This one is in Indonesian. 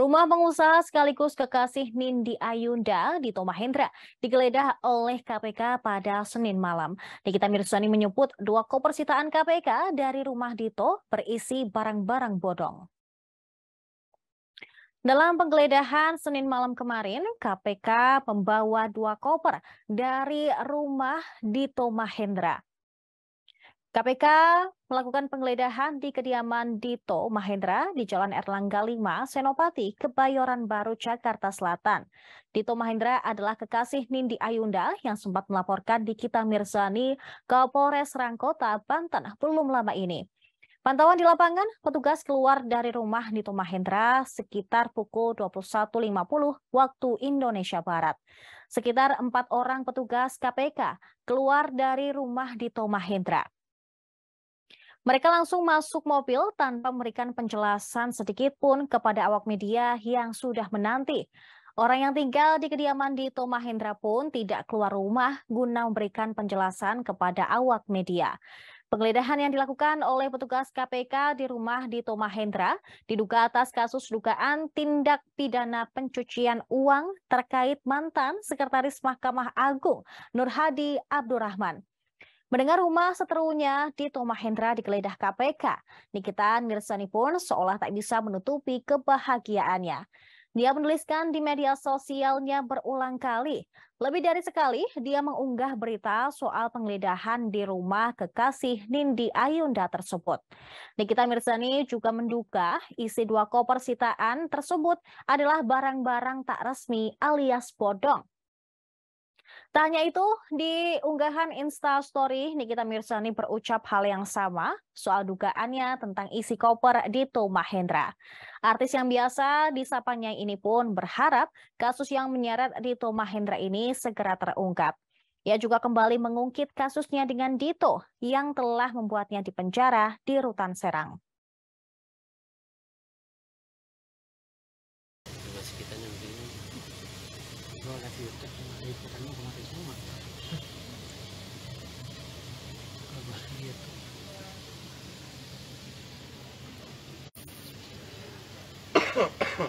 Rumah pengusaha sekaligus kekasih Nindi Ayunda di Tomahendra digeledah oleh KPK pada Senin malam. Nikita Mirzani menyebut dua koper sitaan KPK dari rumah Dito berisi barang-barang bodong. Dalam penggeledahan Senin malam kemarin, KPK membawa dua koper dari rumah Dito Mahendra. KPK melakukan penggeledahan di kediaman Dito Mahendra di Jalan Erlangga 5, Senopati, Kebayoran Baru, Jakarta Selatan. Dito Mahendra adalah kekasih Nindi Ayunda yang sempat melaporkan di Kita Mirzani ke Polres Rangkota, Banten belum lama ini. Pantauan di lapangan, petugas keluar dari rumah Dito Mahendra sekitar pukul 21.50 waktu Indonesia Barat. Sekitar empat orang petugas KPK keluar dari rumah Dito Mahendra. Mereka langsung masuk mobil tanpa memberikan penjelasan sedikit pun kepada awak media yang sudah menanti. Orang yang tinggal di kediaman di Tomahendra pun tidak keluar rumah guna memberikan penjelasan kepada awak media. Penggeledahan yang dilakukan oleh petugas KPK di rumah di Tomahendra diduga atas kasus dugaan tindak pidana pencucian uang terkait mantan Sekretaris Mahkamah Agung Nur Hadi Abdurrahman. Mendengar rumah seterunya di Mahendra digeledah KPK, Nikita Mirzani pun seolah tak bisa menutupi kebahagiaannya. Dia menuliskan di media sosialnya berulang kali. Lebih dari sekali, dia mengunggah berita soal penggeledahan di rumah kekasih Nindi Ayunda tersebut. Nikita Mirzani juga menduga isi dua koper sitaan tersebut adalah barang-barang tak resmi alias bodong. Tak hanya itu, di unggahan Insta Story Nikita Mirzani berucap hal yang sama soal dugaannya tentang isi koper Dito Mahendra. Artis yang biasa disapanya ini pun berharap kasus yang menyeret Dito Mahendra ini segera terungkap. Ia juga kembali mengungkit kasusnya dengan Dito yang telah membuatnya dipenjara di rutan Serang. g k a c i a s Huh.